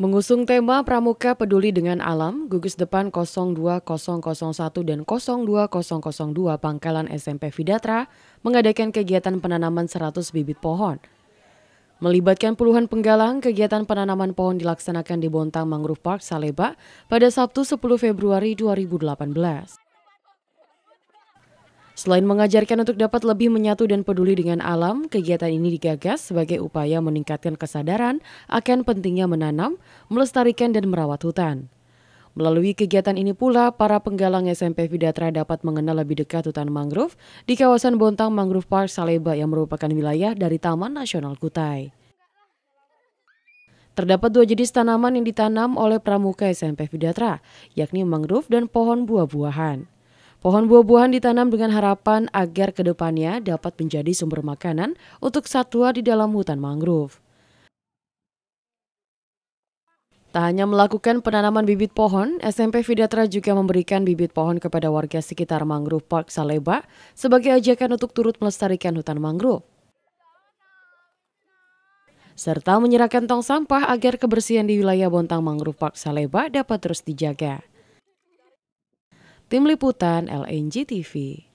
Mengusung tema Pramuka Peduli dengan Alam, gugus depan 02001 dan 02002 Pangkalan SMP Fidatra mengadakan kegiatan penanaman 100 bibit pohon. Melibatkan puluhan penggalang, kegiatan penanaman pohon dilaksanakan di Bontang Mangrove Park, Saleba pada Sabtu 10 Februari 2018. Selain mengajarkan untuk dapat lebih menyatu dan peduli dengan alam, kegiatan ini digagas sebagai upaya meningkatkan kesadaran akan pentingnya menanam, melestarikan, dan merawat hutan. Melalui kegiatan ini pula, para penggalang SMP Vidatra dapat mengenal lebih dekat hutan mangrove di kawasan Bontang Mangrove Park Saleba yang merupakan wilayah dari Taman Nasional Kutai. Terdapat dua jenis tanaman yang ditanam oleh pramuka SMP Vidatra, yakni mangrove dan pohon buah-buahan. Pohon buah-buahan ditanam dengan harapan agar kedepannya dapat menjadi sumber makanan untuk satwa di dalam hutan mangrove. Tak hanya melakukan penanaman bibit pohon, SMP Vidatra juga memberikan bibit pohon kepada warga sekitar mangrove Park Saleba sebagai ajakan untuk turut melestarikan hutan mangrove. Serta menyerahkan tong sampah agar kebersihan di wilayah Bontang Mangrove Park Saleba dapat terus dijaga. Tim Liputan LNG TV